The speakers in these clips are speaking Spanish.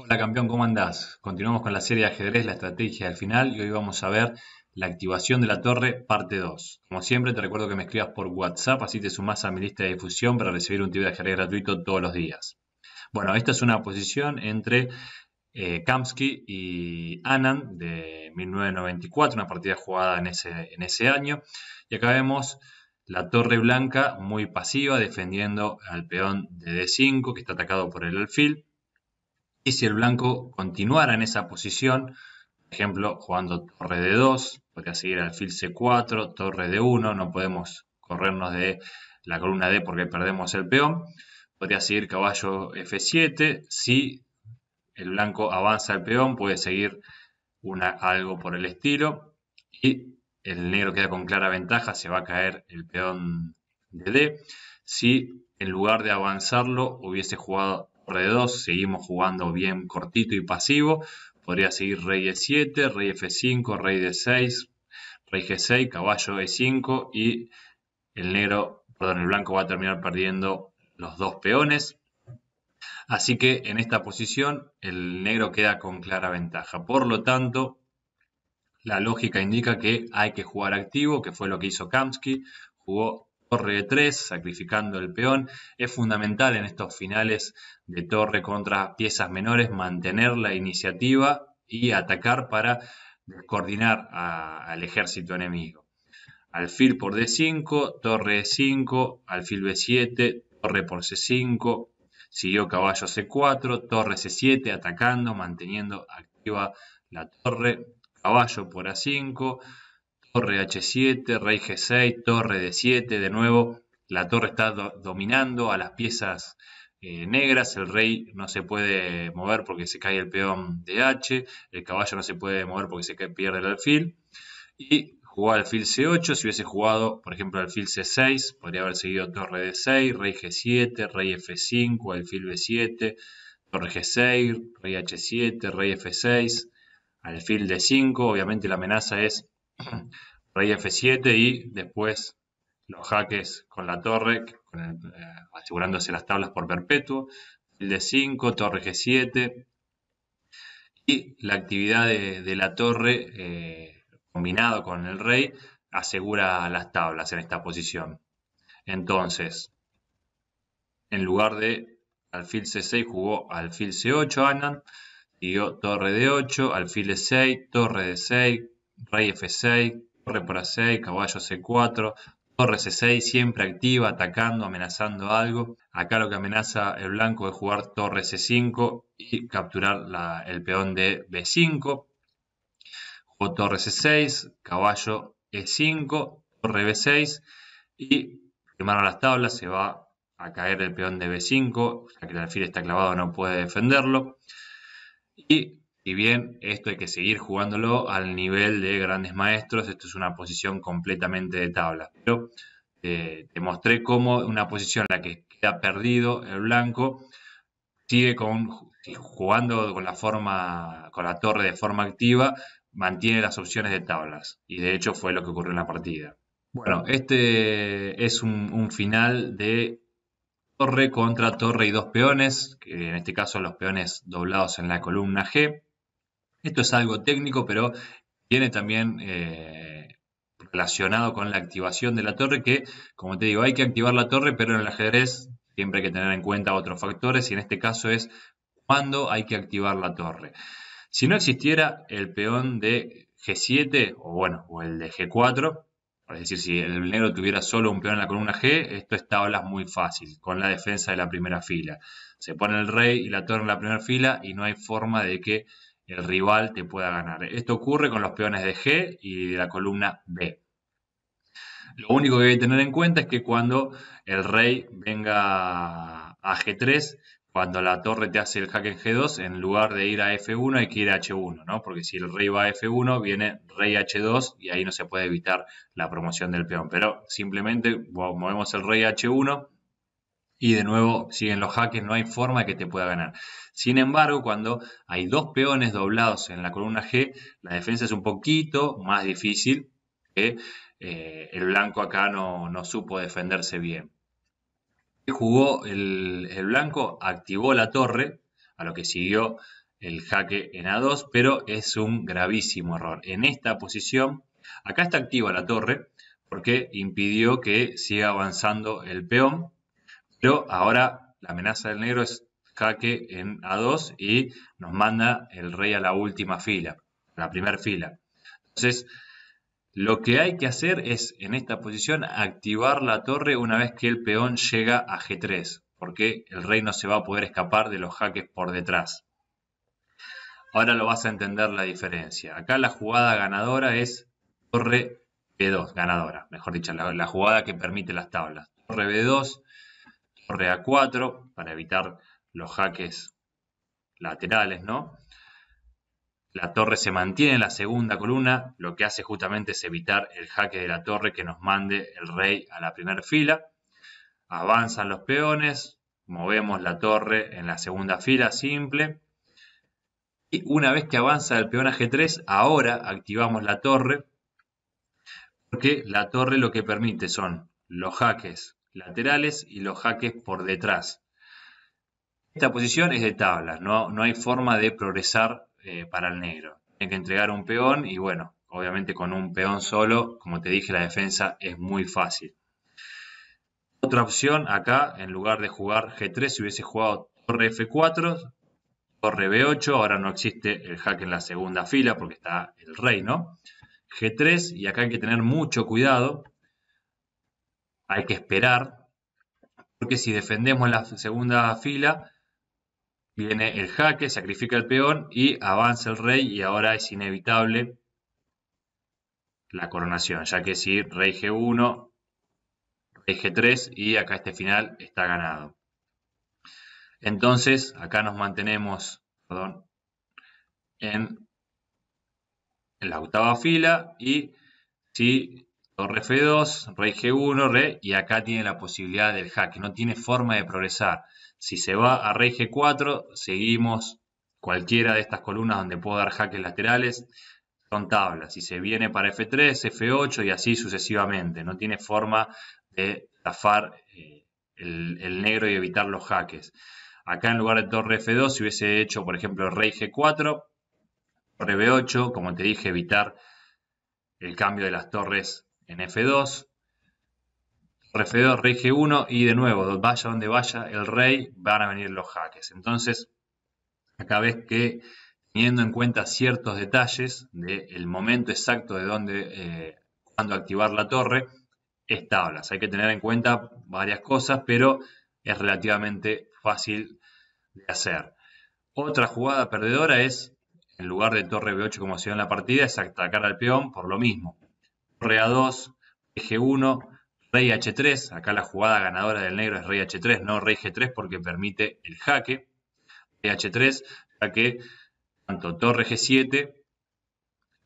Hola campeón, ¿cómo andás? Continuamos con la serie de ajedrez, la estrategia del final y hoy vamos a ver la activación de la torre parte 2. Como siempre te recuerdo que me escribas por WhatsApp, así te sumás a mi lista de difusión para recibir un tipo de ajedrez gratuito todos los días. Bueno, esta es una posición entre eh, Kamsky y Anand de 1994, una partida jugada en ese, en ese año. Y acá vemos la torre blanca muy pasiva defendiendo al peón de D5 que está atacado por el alfil y si el blanco continuara en esa posición, por ejemplo, jugando torre de 2, podría seguir alfil C4, torre de 1, no podemos corrernos de la columna D porque perdemos el peón. Podría seguir caballo F7, si el blanco avanza el peón, puede seguir una, algo por el estilo. Y el negro queda con clara ventaja, se va a caer el peón de D. Si en lugar de avanzarlo hubiese jugado por 2 seguimos jugando bien cortito y pasivo. Podría seguir rey E7, rey F5, rey D6, rey G6, caballo E5 y el negro, perdón, el blanco va a terminar perdiendo los dos peones. Así que en esta posición el negro queda con clara ventaja. Por lo tanto, la lógica indica que hay que jugar activo, que fue lo que hizo Kamsky. Jugó torre de 3, sacrificando el peón. Es fundamental en estos finales de torre contra piezas menores mantener la iniciativa y atacar para coordinar al ejército enemigo. Alfil por D5, torre E5, alfil B7, torre por C5, siguió caballo C4, torre C7, atacando, manteniendo activa la torre, caballo por A5, torre h7, rey g6, torre d7, de nuevo la torre está dominando a las piezas eh, negras, el rey no se puede mover porque se cae el peón de h, el caballo no se puede mover porque se pierde el alfil, y jugó alfil c8, si hubiese jugado, por ejemplo, alfil c6, podría haber seguido torre d6, rey g7, rey f5, alfil b7, torre g6, rey h7, rey f6, alfil d5, obviamente la amenaza es rey F7 y después los jaques con la torre, eh, asegurándose las tablas por perpetuo, el D5, torre G7 y la actividad de, la torre eh, combinado con el rey asegura las tablas en esta posición. Entonces, en lugar de alfil C6 jugó alfil C8 Anan, siguió torre D8, alfil E6, torre D6, rey F6, torre por A6, caballo C4, torre C6, siempre activa, atacando, amenazando algo. Acá lo que amenaza el blanco es jugar torre C5 y capturar el peón de B5. Jugó torre C6, caballo E5, torre B6 y primero las tablas, se va a caer el peón de B5, sea que el alfil está clavado, no puede defenderlo. Y si bien esto hay que seguir jugándolo al nivel de grandes maestros, esto es una posición completamente de tablas. Pero eh, te mostré cómo una posición en la que queda perdido el blanco sigue con, jugando con la forma, con la torre de forma activa, mantiene las opciones de tablas. Y de hecho fue lo que ocurrió en la partida. Bueno, este es un, final de torre contra torre y dos peones, en este caso los peones doblados en la columna G. Esto es algo técnico, pero tiene también eh, relacionado con la activación de la torre, que, como te digo, hay que activar la torre, pero en el ajedrez siempre hay que tener en cuenta otros factores, y en este caso es cuándo hay que activar la torre. Si no existiera el peón de G7, o bueno, o el de G4, es decir, si el negro tuviera solo un peón en la columna G, esto es muy fácil, con la defensa de la primera fila. Se pone el rey y la torre en la primera fila y no hay forma de que el rival te pueda ganar. Esto ocurre con los peones de G y de la columna B. Lo único que hay que tener en cuenta es que cuando el rey venga a G3, cuando la torre te hace el hack en G2, en lugar de ir a F1 hay que ir a H1, ¿no? Porque si el rey va a F1, viene rey H2 y ahí no se puede evitar la promoción del peón. Pero simplemente movemos el rey H1, y de nuevo, siguen los jaques, no hay forma de que te pueda ganar. Sin embargo, cuando hay dos peones doblados en la columna G, la defensa es un poquito más difícil. que eh, el blanco acá no, no supo defenderse bien. Jugó el, el blanco, activó la torre, a lo que siguió el jaque en A2, pero es un gravísimo error. En esta posición, acá está activa la torre porque impidió que siga avanzando el peón pero ahora la amenaza del negro es jaque en A2 y nos manda el rey a la última fila, a la primera fila. Entonces, lo que hay que hacer es en esta posición activar la torre una vez que el peón llega a G3, porque el rey no se va a poder escapar de los jaques por detrás. Ahora lo vas a entender la diferencia. Acá la jugada ganadora es torre B2, ganadora, mejor dicho, la, la jugada que permite las tablas. Torre B2, a 4 para evitar los jaques laterales, ¿no? La torre se mantiene en la segunda columna, lo que hace justamente es evitar el jaque de la torre que nos mande el rey a la primera fila. Avanzan los peones, movemos la torre en la segunda fila simple. Y una vez que avanza el peón a G3, ahora activamos la torre, porque la torre lo que permite son los jaques laterales y los jaques por detrás. Esta posición es de tablas, no, no hay forma de progresar eh, para el negro. Tiene que entregar un peón y bueno, obviamente con un peón solo, como te dije, la defensa es muy fácil. Otra opción acá, en lugar de jugar G3, si hubiese jugado torre F4, torre B8, ahora no existe el jaque en la segunda fila porque está el rey, ¿no? G3, y acá hay que tener mucho cuidado hay que esperar, porque si defendemos la segunda fila, viene el jaque, sacrifica el peón y avanza el rey y ahora es inevitable la coronación, ya que si rey g1, rey g3 y acá este final está ganado. Entonces, acá nos mantenemos en la octava fila y si Torre F2, Rey G1, Rey, y acá tiene la posibilidad del hack. no tiene forma de progresar. Si se va a Rey G4, seguimos cualquiera de estas columnas donde puedo dar jaques laterales, son tablas. Si se viene para F3, F8 y así sucesivamente. No tiene forma de zafar eh, el, negro y evitar los jaques. Acá en lugar de torre F2, si hubiese hecho, por ejemplo, rey G4, torre B8, como te dije, evitar el cambio de las torres en F2, rf 2 rey G1 y de nuevo, vaya donde vaya el rey, van a venir los jaques. Entonces, acá ves que teniendo en cuenta ciertos detalles del momento exacto de dónde, eh, activar la torre, es Hay que tener en cuenta varias cosas, pero es relativamente fácil de hacer. Otra jugada perdedora es, en lugar de torre B8 como ha sido en la partida, es atacar al peón por lo mismo. Torre A2, G1, Rey H3. Acá la jugada ganadora del negro es Rey H3, no Rey G3 porque permite el jaque. Rey H3, ya que tanto Torre G7,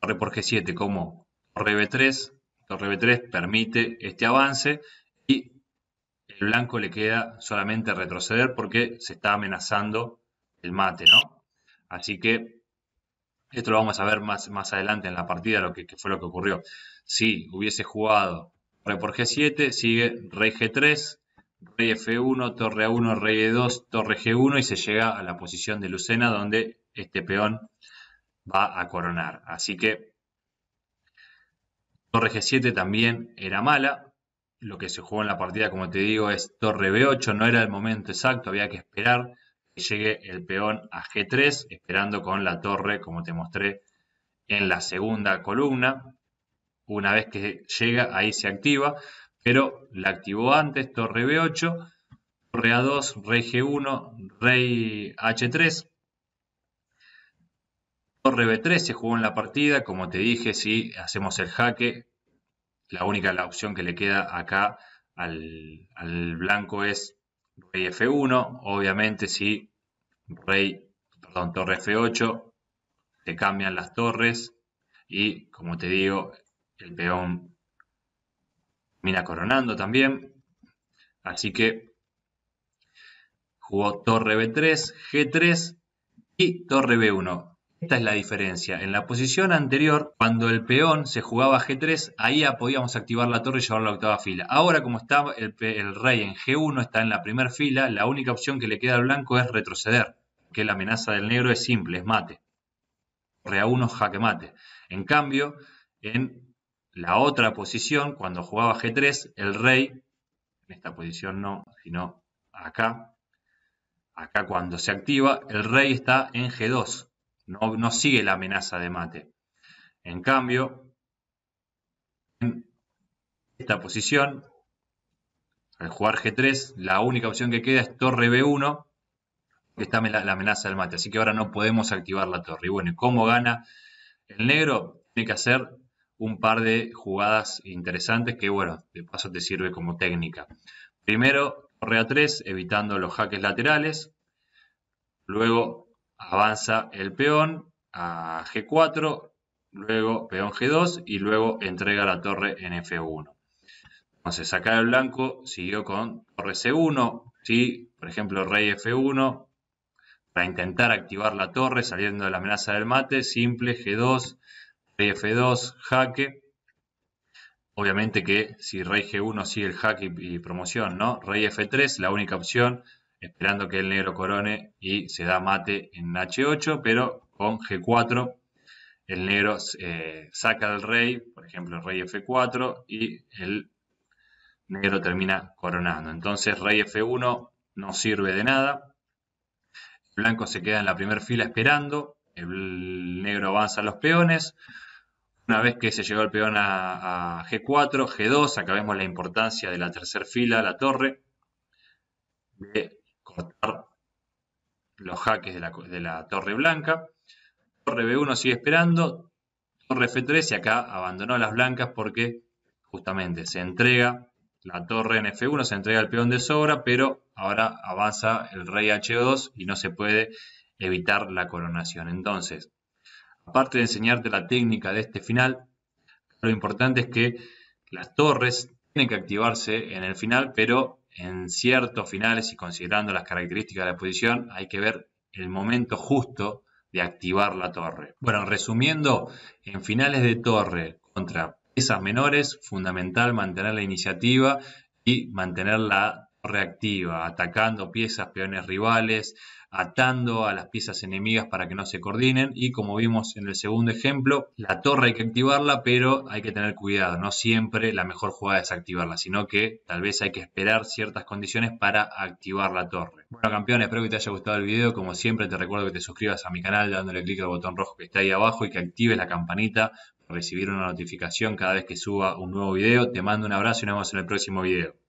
Torre por G7 como Torre B3, Torre B3 permite este avance y el blanco le queda solamente retroceder porque se está amenazando el mate, ¿no? Así que esto lo vamos a ver más, más adelante en la partida, lo que, fue lo que ocurrió. Si hubiese jugado rey por G7, sigue rey G3, rey F1, torre A1, rey E2, torre G1 y se llega a la posición de Lucena donde este peón va a coronar. Así que torre G7 también era mala. Lo que se jugó en la partida, como te digo, es torre B8. No era el momento exacto, había que esperar llegue el peón a G3, esperando con la torre, como te mostré en la segunda columna. Una vez que llega, ahí se activa, pero la activó antes, torre B8, torre A2, rey G1, rey H3. Torre B3 se jugó en la partida, como te dije, si hacemos el jaque, la única la opción que le queda acá al, al blanco es rey F1, obviamente si rey, perdón, torre F8, se cambian las torres y como te digo, el peón termina coronando también. Así que jugó torre B3, G3 y torre B1. Esta es la diferencia. En la posición anterior, cuando el peón se jugaba G3, ahí podíamos activar la torre y llevarla la octava fila. Ahora, como está el, rey en G1, está en la primera fila, la única opción que le queda al blanco es retroceder, que la amenaza del negro es simple, es mate. Torre a 1, jaque mate. En cambio, en la otra posición, cuando jugaba G3, el rey, en esta posición no, sino acá, acá cuando se activa, el rey está en G2 no, sigue la amenaza de mate. En cambio, en esta posición, al jugar G3, la única opción que queda es torre B1, que está la, amenaza del mate. Así que ahora no podemos activar la torre. Y bueno, ¿cómo gana el negro? Tiene que hacer un par de jugadas interesantes que, bueno, de paso te sirve como técnica. Primero, torre A3, evitando los jaques laterales. Luego, avanza el peón a G4, luego peón G2 y luego entrega la torre en F1. Entonces saca el blanco siguió con torre C1, ¿sí? por ejemplo rey F1, para intentar activar la torre saliendo de la amenaza del mate, simple G2, rey F2, jaque. Obviamente que si rey G1 sigue el jaque y promoción, ¿no? Rey F3, la única opción esperando que el negro corone y se da mate en H8, pero con G4 el negro eh, saca al rey, por ejemplo el rey F4 y el negro termina coronando. Entonces rey F1 no sirve de nada, el blanco se queda en la primera fila esperando, el negro avanza a los peones, una vez que se llegó el peón a, G4, G2, Acabemos la importancia de la tercera fila, la torre, jaques de la, de la torre blanca. Torre B1 sigue esperando. Torre F3 y acá abandonó las blancas porque justamente se entrega la torre en F1, se entrega el peón de sobra, pero ahora avanza el rey H2 y no se puede evitar la coronación. Entonces, aparte de enseñarte la técnica de este final, lo importante es que las torres tienen que activarse en el final, pero en ciertos finales y considerando las características de la posición, hay que ver el momento justo de activar la torre. Bueno, resumiendo, en finales de torre contra piezas menores, fundamental mantener la iniciativa y mantener la torre activa, atacando piezas, peones rivales, atando a las piezas enemigas para que no se coordinen y como vimos en el segundo ejemplo, la torre hay que activarla pero hay que tener cuidado, no siempre la mejor jugada es activarla, sino que tal vez hay que esperar ciertas condiciones para activar la torre. Bueno campeones espero que te haya gustado el video, como siempre te recuerdo que te suscribas a mi canal dándole clic al botón rojo que está ahí abajo y que actives la campanita para recibir una notificación cada vez que suba un nuevo video. Te mando un abrazo y nos vemos en el próximo video.